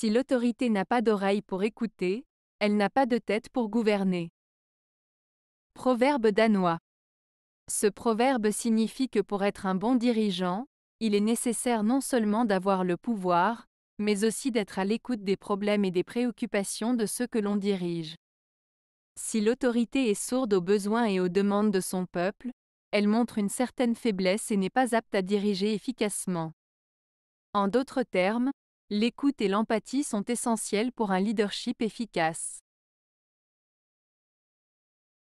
Si l'autorité n'a pas d'oreille pour écouter, elle n'a pas de tête pour gouverner. Proverbe danois. Ce proverbe signifie que pour être un bon dirigeant, il est nécessaire non seulement d'avoir le pouvoir, mais aussi d'être à l'écoute des problèmes et des préoccupations de ceux que l'on dirige. Si l'autorité est sourde aux besoins et aux demandes de son peuple, elle montre une certaine faiblesse et n'est pas apte à diriger efficacement. En d'autres termes, L'écoute et l'empathie sont essentielles pour un leadership efficace.